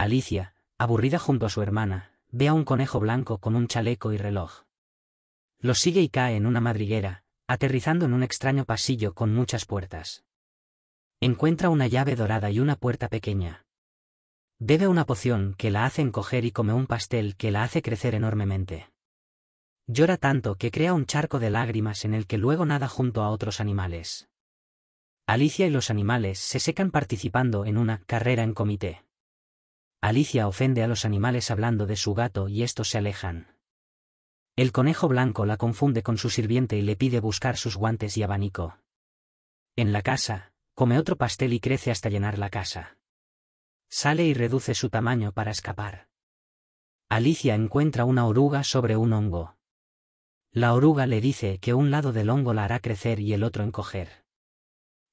Alicia, aburrida junto a su hermana, ve a un conejo blanco con un chaleco y reloj. Lo sigue y cae en una madriguera, aterrizando en un extraño pasillo con muchas puertas. Encuentra una llave dorada y una puerta pequeña. Bebe una poción que la hace encoger y come un pastel que la hace crecer enormemente. Llora tanto que crea un charco de lágrimas en el que luego nada junto a otros animales. Alicia y los animales se secan participando en una carrera en comité. Alicia ofende a los animales hablando de su gato y estos se alejan. El conejo blanco la confunde con su sirviente y le pide buscar sus guantes y abanico. En la casa, come otro pastel y crece hasta llenar la casa. Sale y reduce su tamaño para escapar. Alicia encuentra una oruga sobre un hongo. La oruga le dice que un lado del hongo la hará crecer y el otro encoger.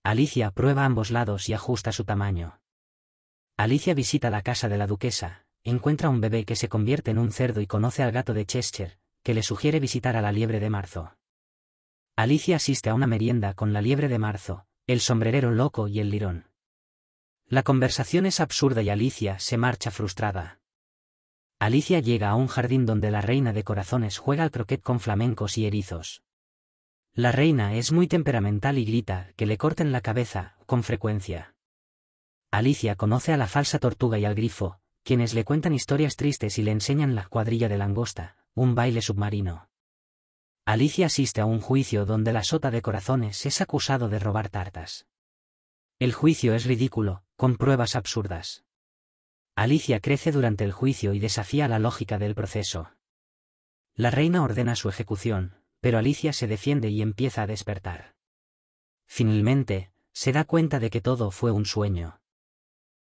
Alicia prueba ambos lados y ajusta su tamaño. Alicia visita la casa de la duquesa, encuentra un bebé que se convierte en un cerdo y conoce al gato de Chester, que le sugiere visitar a la liebre de marzo. Alicia asiste a una merienda con la liebre de marzo, el sombrerero loco y el lirón. La conversación es absurda y Alicia se marcha frustrada. Alicia llega a un jardín donde la reina de corazones juega al croquet con flamencos y erizos. La reina es muy temperamental y grita que le corten la cabeza, con frecuencia. Alicia conoce a la falsa tortuga y al grifo, quienes le cuentan historias tristes y le enseñan la cuadrilla de langosta, un baile submarino. Alicia asiste a un juicio donde la sota de corazones es acusado de robar tartas. El juicio es ridículo, con pruebas absurdas. Alicia crece durante el juicio y desafía la lógica del proceso. La reina ordena su ejecución, pero Alicia se defiende y empieza a despertar. Finalmente, se da cuenta de que todo fue un sueño.